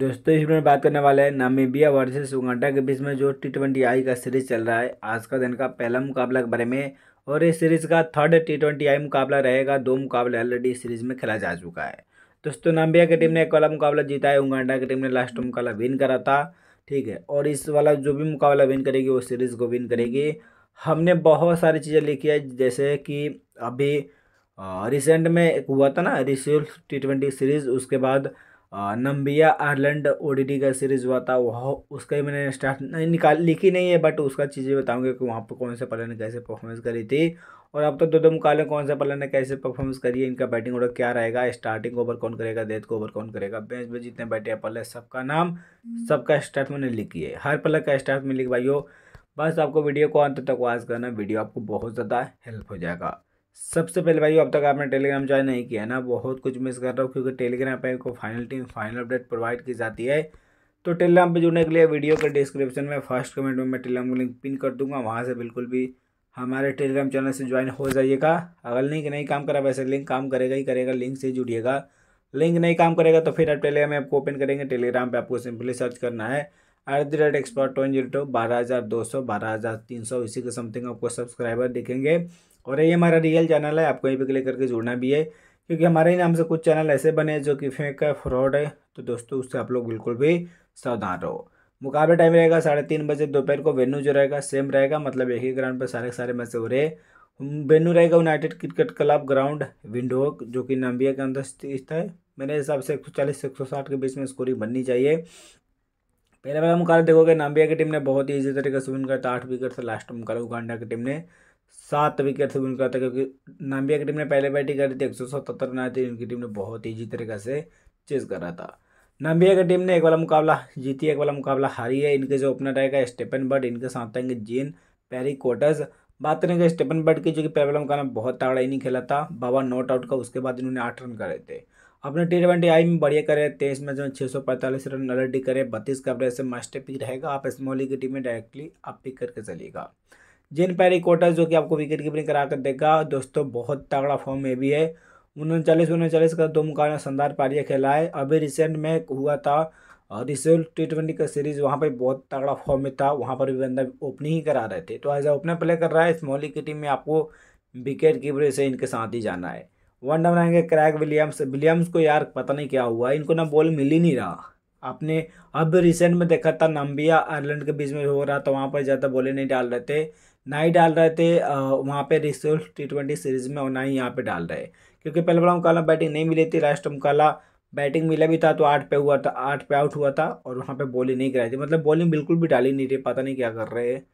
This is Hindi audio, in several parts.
दोस्तों इस वीडियो में बात करने वाले हैं नामीबिया वर्सेस उगांडा के बीच में जो टी ट्वेंटी आई का सीरीज चल रहा है आज का दिन का पहला मुकाबला के बारे में और इस सीरीज का थर्ड टी ट्वेंटी आई मुकाबला रहेगा दो मुकाबले ऑलरेडी इस सीरीज में खेला जा चुका है दोस्तों नामबिया की टीम ने एक वाला मुकाबला जीता है उगांडा की टीम ने लास्ट मुकाबला विन करा था ठीक है और इस वाला जो भी मुकाबला विन करेगी वो सीरीज़ को विन करेगी हमने बहुत सारी चीज़ें लिखी है जैसे कि अभी रिसेंट में एक हुआ था ना रिसोल्स टी ट्वेंटी सीरीज़ उसके बाद नम्बिया आयरलैंड ओ का सीरीज़ हुआ था वह उसका ही मैंने स्टार्ट नहीं निकाल लिखी नहीं है बट उसका चीज़ें बताऊंगा कि वहाँ पर कौन से पलर ने कैसे परफॉर्मेंस करी थी और अब तो दो दो मुकाबले कौन से पलर ने कैसे परफॉर्मेंस करी है इनका बैटिंग ऑर्डर क्या रहेगा स्टार्टिंग ओवर कौन करेगा डेथ ओवर कौन करेगा बेंच पर जितने बैठे पलर सबका नाम हम्म। सबका स्टार्ट मैंने लिखी है हर पलर का स्टार्ट में लिख भाई बस आपको वीडियो को अंत तक वाज करना वीडियो आपको बहुत ज़्यादा हेल्प हो जाएगा सबसे पहले भाई अब तक आपने टेलीग्राम ज्वाइन नहीं किया है ना बहुत कुछ मिस कर रहा हूँ क्योंकि टेलीग्राम पे को final team final update provide की जाती है तो टेलीग्राम पे जुड़ने के लिए वीडियो के डिस्क्रिप्शन में फर्स्ट कमेंट में मैं टेलीग्राम को लिंक पिन कर दूंगा वहाँ से बिल्कुल भी हमारे टेलीग्राम चैनल से ज्वाइन हो जाइएगा अगर लिंक नहीं काम करा वैसे लिंक काम करेगा ही करेगा लिंक से जुड़िएगा लिंक नहीं काम करेगा तो फिर आप टेलीग्राम ऐप को ओपन करेंगे टेलीग्राम पर आपको सिंपली सर्च करना है at the rate expert twenty zero two बारह हज़ार दो सौ बारह हज़ार तीन सौ इसी के समथिंग आपको सब्सक्राइबर दिखेंगे और ये हमारा रियल चैनल है आपको यहीं पर क्लिक करके जुड़ना भी है क्योंकि हमारे ही नाम से कुछ चैनल ऐसे बने जो कि फेंक है फ्रॉड है तो दोस्तों उससे आप लोग बिल्कुल भी सावधान रहो मुकाबला टाइम रहेगा साढ़े तीन बजे दोपहर को वेन्यू जो रहेगा सेम रहेगा मतलब एक ही ग्राउंड पर सारे सारे मैच हो रहे वेन्यू रहेगा United Cricket Club ground Windhoek जो कि नाम्बिया के अंदर स्थित है मेरे हिसाब से एक सौ चालीस से एक सौ साठ के बीच में स्कोरिंग बननी चाहिए पहले वाला मुकाबला देखोगे नाम्बिया की टीम ने बहुत ही ईजी तरीके से विन करता आठ विकेट से लास्ट मुकाबला उगांडा की टीम ने सात विकेट से विन करता क्योंकि नाम्बिया की टीम ने पहले बैटिंग करी थी एक सौ सतहत्तर बनाए थे इनकी टीम ने बहुत ईजी तरीके से चेज करा था नाम्बिया की टीम ने एक वाला मुकाबला जीती एक वाला मुकाबला हारी है इनके जो ओपनर रहेगा स्टेपन बर्ड इनके साथ आएंगे जीन पैरी कोटर्स बात करेंगे स्टेपन बर्ड की जो कि पहले वाला मुकाबला बहुत तगड़ा ही नहीं खेला था बाबा नॉट आउट का उसके बाद इन्होंने आठ रन करे थे अपने टी ट्वेंटी आई में बढ़िया करे तेईस मैच में छः सौ पैंतालीस रन ऑलरेडी करे बत्तीस का एवरेज से मास्टर पिक रहेगा आप स्मॉली की टीम में डायरेक्टली आप पिक करके चलिएगा जिन पेरिकोटस जो कि आपको विकेट कीपिंग करा कर देगा दोस्तों बहुत तगड़ा फॉर्म में भी है उनचालीस उनचालीस का दो मुकाबला शानदार पारियाँ खेला है अभी रिसेंट में हुआ था रिसेंट टी ट्वेंटी का सीरीज वहाँ पर बहुत तगड़ा फॉर्म में था वहाँ पर भी बंदा ओपनिंग ही करा रहे थे तो एज ए ओपनर प्ले कर रहा है इस मोहली की टीम में आपको विकेट कीपर से इनके साथ ही जाना है वन डाउन आएंगे क्रैक विलियम्स विलियम्स को यार पता नहीं क्या हुआ इनको ना बॉल मिल ही नहीं रहा आपने अब रिसेंट में देखा था नाम्बिया आयरलैंड के बीच में हो रहा था वहाँ पर ज़्यादा बॉलें नहीं डाल रहे थे ना ही डाल रहे थे वहाँ पे रिसोर्स टी ट्वेंटी सीरीज में और ना ही यहाँ पे डाल रहे क्योंकि पहले बड़ा मुकाबला बैटिंग नहीं मिली थी लास्ट मुकाबला बैटिंग मिला भी था तो आठ पे हुआ था आठ पे आउट हुआ था और वहाँ पे बॉलिंग नहीं कराई थी मतलब बॉलिंग बिल्कुल भी डाली नहीं रही पता नहीं क्या कर रहे हैं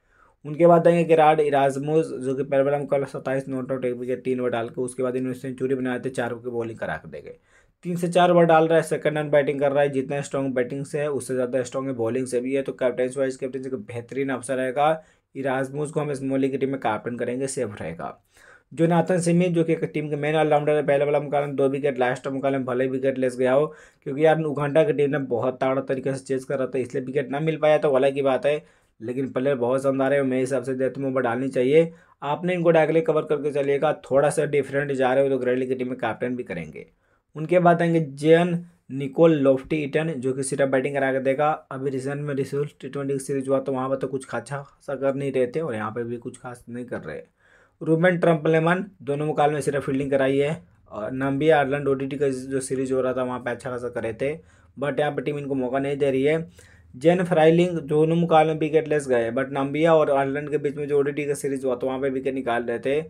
उनके बाद आएंगे गिराड इराजमोज जो कि पहले बड़ा मुकाबला सत्ताईस नोट आउट एक विकेट तीन ओवर डाल के उसके बाद इन्होंने सेंचुरी बनाए थे चार की बॉलिंग करा के दे गए तीन से चार ओवर डाल रहा है सेकंड रन बैटिंग कर रहा है जितना स्ट्रॉन्ग बैटिंग से है उससे ज़्यादा स्ट्रॉन्ग है बॉलिंग से भी है तो कैप्टन वाइस कैप्टन का बेहतरीन अवसर रहेगा इराजमूस को हम इस मोली की टीम में कैप्टन करेंगे सेफ रहेगा जो नाथन सिमी जो कि एक टीम के मेन ऑलराउंडर है पहले वाला मुकाबला दो विकेट लास्ट मुकाबले में भले विकेट लेस गया हो क्योंकि यार उगांडा की टीम ने बहुत ताड़ा तरीके से चेज कर रहा था इसलिए विकेट ना मिल पाया तो अलग ही बात है लेकिन प्लेयर बहुत शानदार है मेरे हिसाब से देते में ओवर डालनी चाहिए आपने इनको डायरेक्टली कवर करके चलिएगा थोड़ा सा डिफरेंट जा रहे हो तो ग्रेडली की टीम में कैप्टन भी करेंगे उनके बाद आएंगे जेन निकोल लोफ्टी इटन जो कि सीटा बैटिंग करा के देगा अभी रिसेंट में रिसोर्स टी ट्वेंटी सीरीज हुआ तो वहाँ पर तो कुछ खासा सा कर नहीं रहे थे और यहाँ पर भी कुछ खास नहीं कर रहे रूबेन ट्रम्प लेमन दोनों मुकाल में सीटा फील्डिंग कराई है और नाम्बिया आयरलैंड ओ का जो सीरीज हो रहा था वहाँ पर अच्छा खासा कर रहे थे बट यहाँ पर टीम इनको मौका नहीं दे रही है जेन फ्राइलिंग दोनों मुकाल में विकेट लेस गए बट नंबिया और आयरलैंड के बीच में जो ओडीटी का सीरीज हुआ तो वहाँ पर विकेट निकाल रहे थे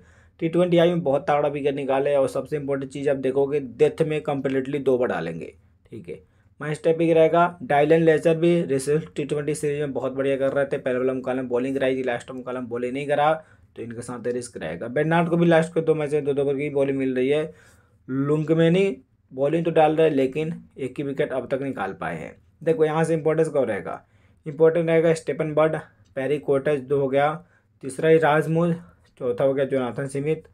टी ट्वेंटी आई में बहुत तगड़ा विकेट निकाले और सबसे इंपॉर्टेंट चीज़ आप देखोगे डेथ में कम्प्लीटली दो बढ़ा डालेंगे ठीक है माइस टॉपिक रहेगा डायलन लेजर भी रिसेंट टी ट्वेंटी सीरीज में बहुत बढ़िया कर रहे थे पहले वाला मुकाबला बॉलिंग कराई थी लास्ट मुकाबला बॉलिंग नहीं करा तो इनके साथ रिस्क रहेगा बेडनाट को भी लास्ट के दो मैच दो दो ओवर की बॉलिंग मिल रही है लुंग में नहीं बॉलिंग तो डाल रहे लेकिन एक ही विकेट अब तक निकाल पाए हैं देखो यहाँ से इंपॉर्टेंस कब रहेगा इंपॉर्टेंट रहेगा स्टेपन बर्ड पैरी कोटज दो हो गया तीसरा ही राजमूल चौथा हो गया जोनाथन सिमित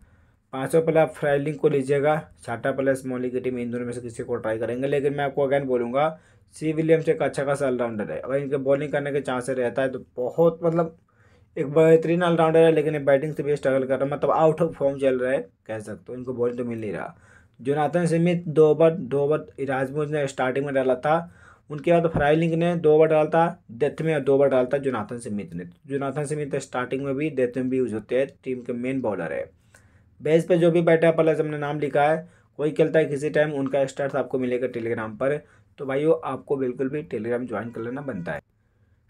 पाँचों पहले आप फ्राइलिंग को लीजिएगा छाटा प्लस मोली की टीम इन दोनों में से किसी को ट्राई करेंगे लेकिन मैं आपको अगेन बोलूँगा सी विलियम्स एक अच्छा खासा ऑलराउंडर है अगर इनके बॉलिंग करने के चांसेस रहता है तो बहुत मतलब एक बेहतरीन ऑलराउंडर है लेकिन बैटिंग से भी स्ट्रगल कर रहा है मतलब आउट ऑफ फॉर्म चल रहा है कह सकते हो इनको बॉलिंग तो मिल नहीं रहा जोनाथन सिमित दो ओवर दो ओवर इराजमुज ने स्टार्टिंग में डाला था उनके बाद फ्राइलिंग ने दो ओवर डाला था डेथ में दो ओवर डाला था जोनाथन सिमित ने जोनाथन सिमित स्टार्टिंग में भी डेथ में भी यूज होते हैं टीम के मेन बॉलर है बेस पे जो भी बैठा है प्लस हमने नाम लिखा है कोई खेलता है किसी टाइम उनका स्टार्ट आपको मिलेगा टेलीग्राम पर तो भाई आपको बिल्कुल भी टेलीग्राम ज्वाइन कर लेना बनता है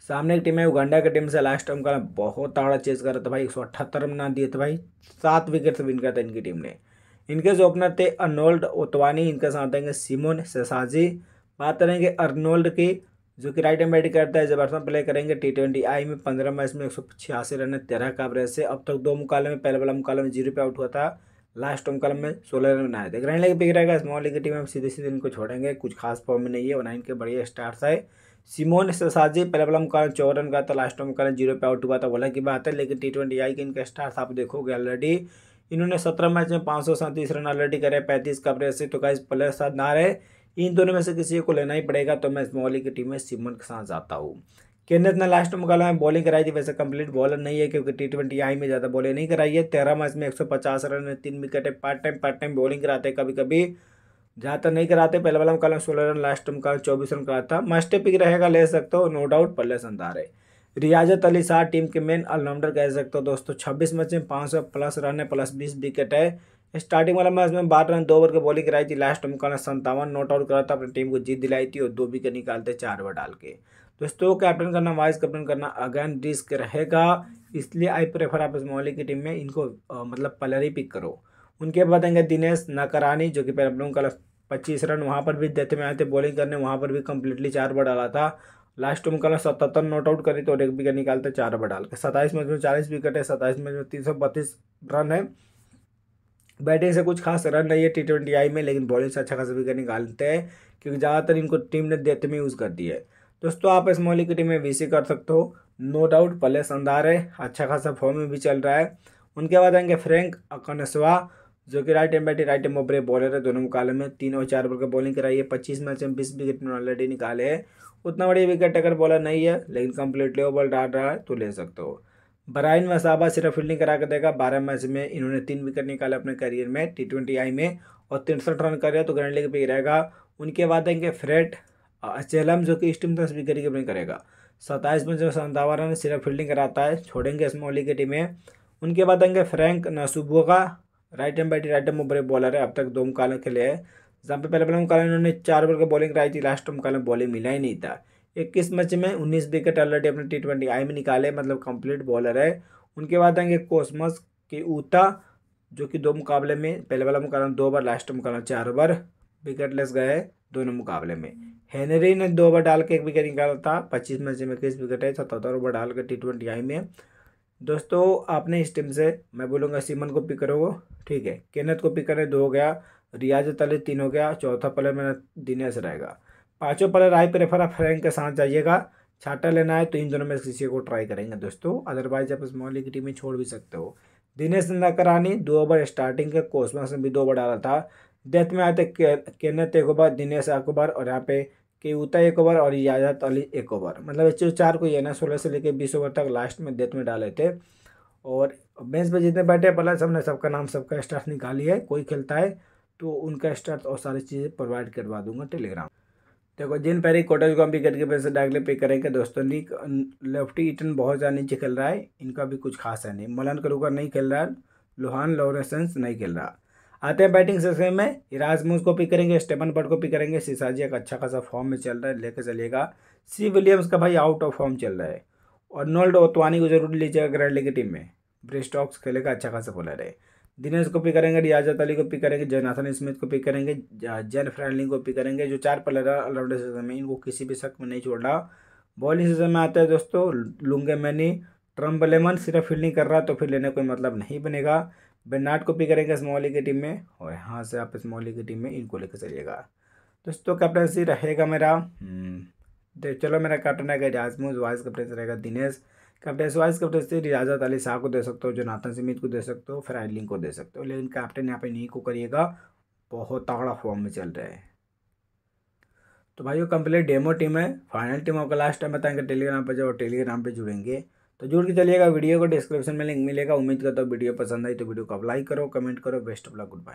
सामने एक टीम है उगांडा की टीम से लास्ट टाइम का बहुत तगड़ा चेस रहा था भाई एक सौ अठहत्तर रन बना दिए थे भाई सात विकेट से विन किया था इनकी टीम ने इनके जो ओपनर थे अर्नोल्ड ओतवानी इनके साथ आएंगे सिमोन सेसाजी बात करेंगे अर्नोल्ड की जो कि राइट एंड बैटिंग करता है जब प्ले करेंगे टी ट्वेंटी आई में पंद्रह मैच में एक सौ छियासी रन है तेरह का एवरेज से अब तक दो मुकाबले में पहले वाला मुकाबले में जीरो पे आउट हुआ था लास्ट मुकाबले में सोलह रन बनाए थे ग्रैंड लेग पिक रहेगा स्मॉल लीग की टीम हम सीधे सीधे इनको छोड़ेंगे कुछ खास फॉर्म में नहीं है वन नाइन के बढ़िया स्टार्स है सिमोन सरसाजी पहले वाला मुकाबला चौ रन का था लास्ट मुकाबले जीरो पे आउट हुआ था बोला की बात है लेकिन टी ट्वेंटी आई के इनका स्टार्स आप देखोगे ऑलरेडी इन्होंने सत्रह मैच में पाँच सौ सैंतीस रन ऑलरेडी करे पैंतीस का एवरेज से तो कई प्लेयर साथ ना रहे इन दोनों में से किसी को लेना ही पड़ेगा तो मैं मोहली की टीम में सिमन के साथ जाता हूँ केन्नत ने लास्ट मुकाबला में बॉलिंग कराई थी वैसे कंप्लीट बॉलर नहीं है क्योंकि टी ट्वेंटी आई में ज़्यादा बॉलिंग नहीं कराई है तेरह मैच में एक सौ पचास रन है तीन विकेट है part time part time bowling कराते हैं कभी कभी ज़्यादा नहीं कराते पहले वाला मुकाबला सोलह रन लास्ट मुकाबला चौबीस रन कराता मस्ट पिक रहेगा ले सकते हो नो डाउट पल्ले संधार है रियाजत अली शाह टीम के मेन ऑलराउंडर कह सकते हो दोस्तों छब्बीस मैच में पाँच सौ प्लस रन है प्लस बीस विकेट है स्टार्टिंग वाला मैच में बारह रन दो ओवर के बॉलिंग कराई थी लास्ट ओवर ने संतावन नॉट आउट करा था अपनी टीम को जीत दिलाई थी और दो विकेट निकालते चार ओवर डाल के दोस्तों कैप्टन करना वाइस कैप्टन करना अगेन रिस्क रहेगा इसलिए आई प्रेफर आप इस मोहल्ले की टीम में इनको आ, मतलब पलर ही पिक करो उनके बाद आएंगे दिनेश नकरानी जो कि पहले अपने लोगों का पच्चीस रन वहाँ पर भी देते में आए थे बॉलिंग करने वहाँ पर भी कंप्लीटली चार ओवर डाला था लास्ट में कल सतहत्तर नॉट आउट करी तो और एक विकेट निकालते चार ओवर डाल के सत्ताईस मैच में चालीस विकेट है सत्ताईस मैच में तीन सौ बत्तीस रन है बैटिंग से कुछ खास रन नहीं है टी ट्वेंटी आई में लेकिन बॉलिंग से अच्छा खासा विकेट निकालते हैं क्योंकि ज़्यादातर इनको टीम ने डेथ में यूज़ कर दी है दोस्तों आप इस की टीम में वी कर सकते हो नो डाउट पल्ले शानदार है अच्छा खासा फॉर्म में भी चल रहा है उनके बाद आएंगे फ्रैंक अकनसवा जो कि right arm batting right arm off break bowler है दोनों मुकाबले में तीन और चार ओवर का बॉलिंग कराई है पच्चीस मैच में बीस विकेट में ऑलरेडी निकाले हैं उतना बड़ी विकेट अगर बॉलर नहीं है लेकिन कंप्लीटली ओवर डाल रहा है तो ले सकते हो बराइन वसाबा सिर्फ फील्डिंग करा कर देगा बारह मैच में इन्होंने तीन विकेट निकाले अपने करियर में टी ट्वेंटी आई में और तिरसठ रन करे तो ग्रैंड लीग पर ही रहेगा उनके बाद आएंगे फ्रेड अचेलम जो कि इस टीम दस विकेट की अपनी करेगा सत्ताईस में जो संतावन रन सिर्फ फील्डिंग कराता है छोड़ेंगे इसमें ओली की टीमें उनके बाद आएंगे Frank Nsubuga right arm batting right arm मुबरे बॉलर है अब तक दो मुकालों खेले हैं जहाँ पे पहले पहले मुकाल इन्होंने चार ओवर का बॉलिंग कराई थी लास्ट मुकाल में बॉलिंग मिला ही नहीं था इक्कीस मैच में उन्नीस विकेट ऑलरेडी अपने टी ट्वेंटी आई में निकाले मतलब कंप्लीट बॉलर है उनके बाद आएंगे कोसमस के ऊता जो कि दो मुकाबले में पहले वाला मुकाबला दो बार लास्ट मुकाबला चार बार लेस गए दोनों मुकाबले में हेनरी ने दो ओवर डाल के एक विकेट निकाला था पच्चीस मैच में इक्कीस विकेट है सतहत्तर ओवर डाल के टी ट्वेंटी आई में दोस्तों आपने इस टीम से मैं बोलूँगा सीमन को पिक करो ठीक है केनत को पिक करें दो हो गया रियाज तले तीन हो गया चौथा प्लेयर मेरा दिनेश रहेगा पाँचों पहले राय पर रेफर आप फ्रेंक के साथ जाइएगा छाटा लेना है तो इन दोनों में किसी को ट्राई करेंगे दोस्तों अदरवाइज आप इस मोहली की टीम में छोड़ भी सकते हो दिनेश नकरानी दो ओवर स्टार्टिंग के कोसमस में भी दो ओवर डाला था डेथ में आए थे केनत एक ओवर दिनेश एक ओवर और यहाँ पे के एक ओवर और याजात अली एक ओवर मतलब इस चार को ये ना सोलह से लेकर बीस ओवर तक लास्ट में डेथ में डाले थे और बेंच पर जितने बैठे प्लस हमने सबका नाम सबका स्टार्ट निकाली है कोई खेलता है तो उनका स्टार्ट और सारी चीज़ें प्रोवाइड करवा दूंगा टेलीग्राम देखो जिन पैर क्वार्टर को हम करके पैसे डायरेक्ट पे करेंगे दोस्तों लीग लेफ्टी इटन बहुत ज़्यादा नीचे खेल रहा है इनका भी कुछ खास है नहीं मलन करूकर नहीं खेल रहा लोहान लोरेसेंस नहीं खेल रहा आते हैं बैटिंग सेक्शन में इराजमूस को पिक करेंगे स्टेपन बट को पिक करेंगे सिसाजिया का अच्छा खासा फॉर्म में चल रहा है लेकर चलिएगा सी विलियम्स का भाई आउट ऑफ फॉर्म चल रहा है और नोल्ड ओतवानी को जरूर लीजिएगा ग्रैंड लीग की टीम में ब्रिस्टॉक्स खेलेगा अच्छा खासा बोलर है दिनेश को पिक करेंगे रियाजत अली को पिक करेंगे जयनाथन स्मिथ को पिक करेंगे जैन फ्रेंडलिंग को पिक करेंगे जो चार प्लेयर ऑलराउंडर सीजन में इनको किसी भी शक में नहीं छोड़ रहा बॉलिंग सीजन में आता है दोस्तों लुंगे मैनी ट्रम्प लेमन सिर्फ फील्डिंग कर रहा तो फिर लेने कोई मतलब नहीं बनेगा बेनाट को पिक करेंगे स्मॉली की टीम में और यहाँ से आप स्मॉली की टीम में इनको लेकर चलिएगा दोस्तों कैप्टनसी रहेगा मेरा हम्म, तो चलो मेरा कैप्टन रहेगा राजमूज वाइस कैप्टन रहेगा दिनेश कैप्टन वाइस कैप्टन से रियाजत अली शाह को दे सकते हो जनाथन समित को दे सकते हो फ्राइडलिंग को दे सकते हो लेकिन कैप्टन यहाँ पे नहीं को करिएगा बहुत तगड़ा फॉर्म में चल रहे हैं तो वो कंप्लीट डेमो टीम है फाइनल टीम आपका लास्ट टाइम बताएंगे टेलीग्राम पर जाओ टेलीग्राम पर जुड़ेंगे तो जुड़ के चलिएगा वीडियो को डिस्क्रिप्शन में लिंक मिलेगा उम्मीद करता हूँ वीडियो पसंद आई तो वीडियो को लाइक करो कमेंट करो best of luck good bye